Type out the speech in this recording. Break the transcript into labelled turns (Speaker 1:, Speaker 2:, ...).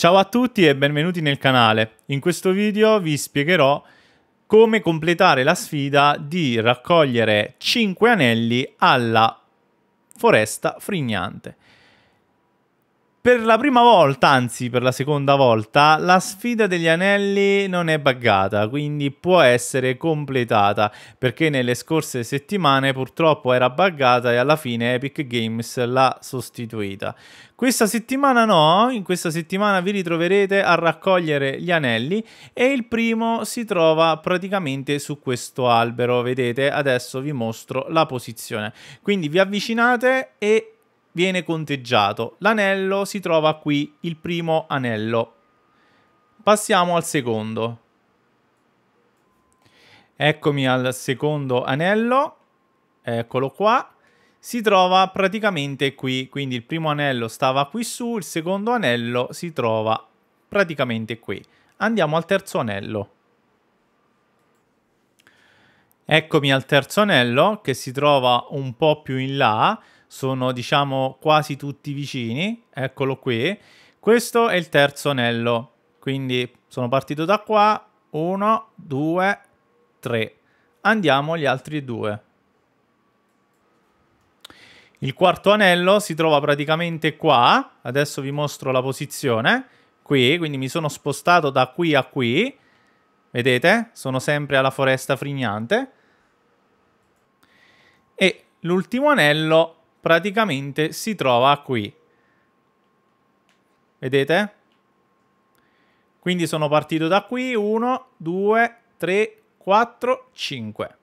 Speaker 1: Ciao a tutti e benvenuti nel canale. In questo video vi spiegherò come completare la sfida di raccogliere 5 anelli alla foresta frignante. Per la prima volta, anzi per la seconda volta, la sfida degli anelli non è buggata, quindi può essere completata, perché nelle scorse settimane purtroppo era buggata e alla fine Epic Games l'ha sostituita. Questa settimana no, in questa settimana vi ritroverete a raccogliere gli anelli e il primo si trova praticamente su questo albero, vedete adesso vi mostro la posizione. Quindi vi avvicinate e viene conteggiato. L'anello si trova qui, il primo anello. Passiamo al secondo. Eccomi al secondo anello, eccolo qua. Si trova praticamente qui, quindi il primo anello stava qui su, il secondo anello si trova praticamente qui. Andiamo al terzo anello. Eccomi al terzo anello che si trova un po' più in là sono diciamo quasi tutti vicini, eccolo qui. Questo è il terzo anello, quindi sono partito da qua, 1, 2, 3. Andiamo agli altri due. Il quarto anello si trova praticamente qua, adesso vi mostro la posizione, qui, quindi mi sono spostato da qui a qui, vedete? Sono sempre alla foresta frignante. E l'ultimo anello praticamente si trova qui. Vedete? Quindi sono partito da qui, 1, 2, 3, 4, 5.